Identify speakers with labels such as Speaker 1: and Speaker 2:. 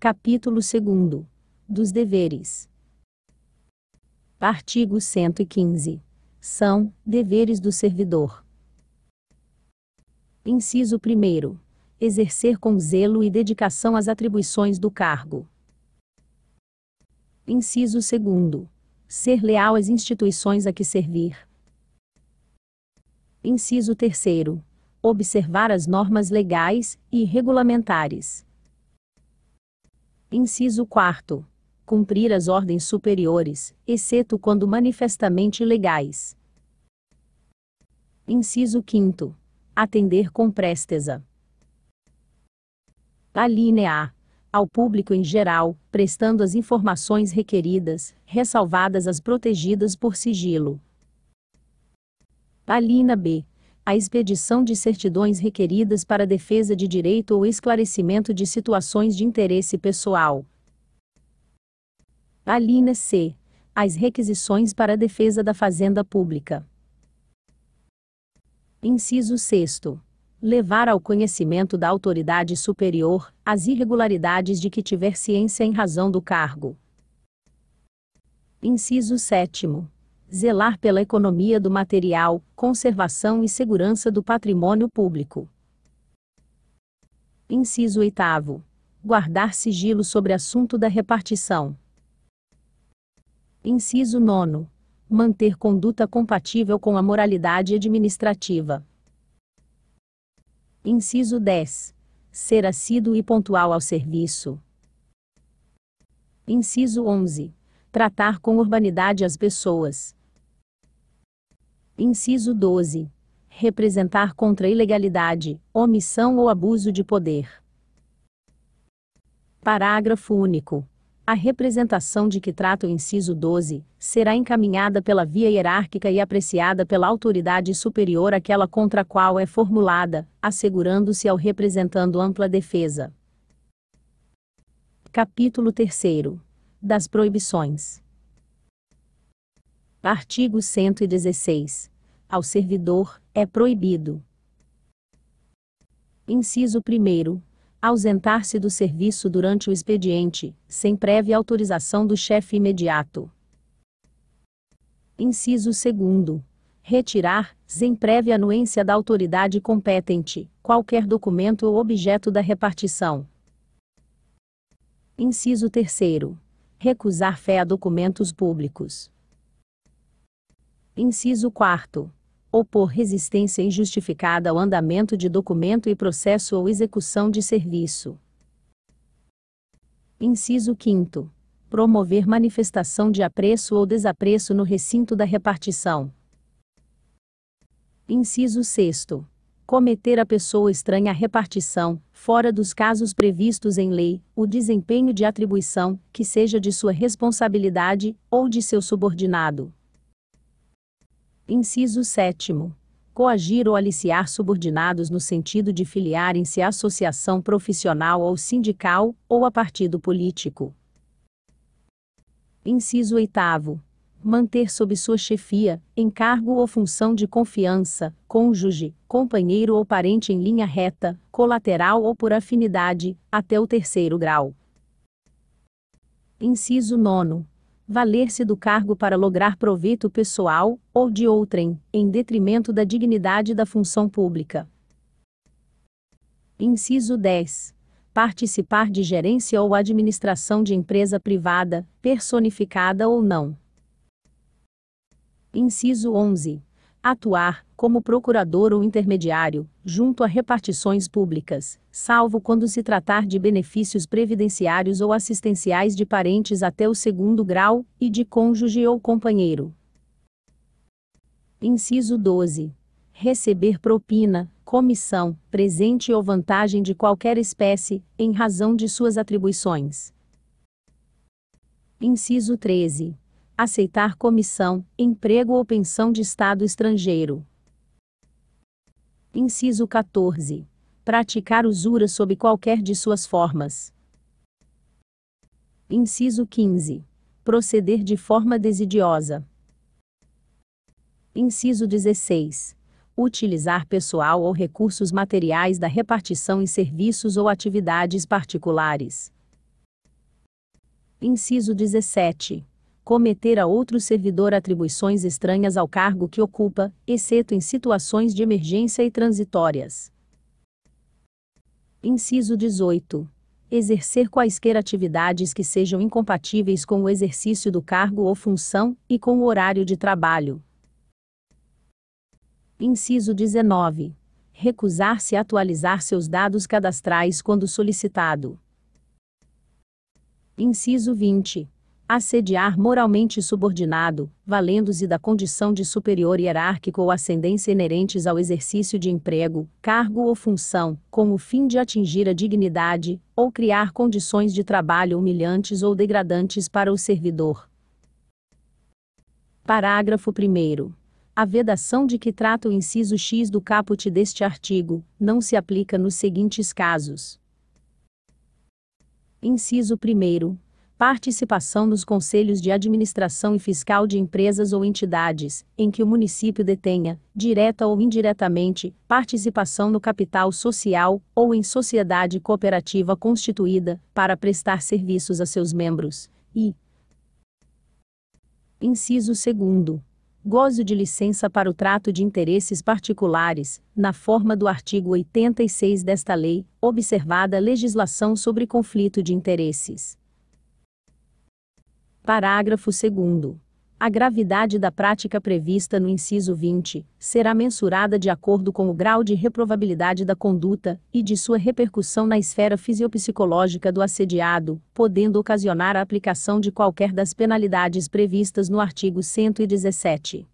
Speaker 1: Capítulo 2 Dos deveres. Artigo 115. São deveres do servidor. Inciso 1. Exercer com zelo e dedicação as atribuições do cargo. Inciso 2. Ser leal às instituições a que servir. Inciso 3. Observar as normas legais e regulamentares. Inciso 4. Cumprir as ordens superiores, exceto quando manifestamente legais. Inciso 5. Atender com presteza. Alínea A. Ao público em geral, prestando as informações requeridas, ressalvadas as protegidas por sigilo. Alínea B a expedição de certidões requeridas para defesa de direito ou esclarecimento de situações de interesse pessoal. Alínea C. As requisições para a defesa da fazenda pública. Inciso 6. Levar ao conhecimento da autoridade superior as irregularidades de que tiver ciência em razão do cargo. Inciso 7 zelar pela economia do material, conservação e segurança do patrimônio público. Inciso 8. Guardar sigilo sobre assunto da repartição. Inciso 9. Manter conduta compatível com a moralidade administrativa. Inciso 10. Ser assíduo e pontual ao serviço. Inciso 11. Tratar com urbanidade as pessoas. Inciso 12. Representar contra ilegalidade, omissão ou abuso de poder. Parágrafo único. A representação de que trata o inciso 12 será encaminhada pela via hierárquica e apreciada pela autoridade superior àquela contra a qual é formulada, assegurando-se ao representando ampla defesa. Capítulo 3 Das proibições. Artigo 116 ao servidor, é proibido. Inciso 1. Ausentar-se do serviço durante o expediente, sem prévia autorização do chefe imediato. Inciso 2. Retirar, sem prévia anuência da autoridade competente, qualquer documento ou objeto da repartição. Inciso 3. Recusar fé a documentos públicos. Inciso 4 opor resistência injustificada ao andamento de documento e processo ou execução de serviço. Inciso 5. Promover manifestação de apreço ou desapreço no recinto da repartição. Inciso 6. Cometer a pessoa estranha à repartição, fora dos casos previstos em lei, o desempenho de atribuição, que seja de sua responsabilidade, ou de seu subordinado. Inciso 7. Coagir ou aliciar subordinados no sentido de filiarem-se à associação profissional ou sindical, ou a partido político. Inciso 8 manter sob sua chefia, encargo ou função de confiança, cônjuge, companheiro ou parente em linha reta, colateral ou por afinidade, até o terceiro grau. Inciso 9 valer-se do cargo para lograr proveito pessoal ou de outrem, em detrimento da dignidade da função pública. Inciso 10. Participar de gerência ou administração de empresa privada, personificada ou não. Inciso 11 atuar, como procurador ou intermediário, junto a repartições públicas, salvo quando se tratar de benefícios previdenciários ou assistenciais de parentes até o segundo grau, e de cônjuge ou companheiro. Inciso 12. Receber propina, comissão, presente ou vantagem de qualquer espécie, em razão de suas atribuições. Inciso 13 aceitar comissão, emprego ou pensão de Estado estrangeiro. Inciso 14. Praticar usura sob qualquer de suas formas. Inciso 15. Proceder de forma desidiosa. Inciso 16. Utilizar pessoal ou recursos materiais da repartição em serviços ou atividades particulares. Inciso 17 cometer a outro servidor atribuições estranhas ao cargo que ocupa, exceto em situações de emergência e transitórias. Inciso 18. Exercer quaisquer atividades que sejam incompatíveis com o exercício do cargo ou função e com o horário de trabalho. Inciso 19. Recusar-se a atualizar seus dados cadastrais quando solicitado. Inciso 20 assediar moralmente subordinado, valendo-se da condição de superior hierárquico ou ascendência inerentes ao exercício de emprego, cargo ou função, com o fim de atingir a dignidade, ou criar condições de trabalho humilhantes ou degradantes para o servidor. Parágrafo 1. A vedação de que trata o inciso X do caput deste artigo não se aplica nos seguintes casos: Inciso 1 participação nos conselhos de administração e fiscal de empresas ou entidades, em que o município detenha, direta ou indiretamente, participação no capital social ou em sociedade cooperativa constituída, para prestar serviços a seus membros, e. Inciso 2 gozo de licença para o trato de interesses particulares, na forma do artigo 86 desta lei, observada a legislação sobre conflito de interesses. Parágrafo 2. A gravidade da prática prevista no inciso 20 será mensurada de acordo com o grau de reprovabilidade da conduta e de sua repercussão na esfera fisiopsicológica do assediado, podendo ocasionar a aplicação de qualquer das penalidades previstas no artigo 117.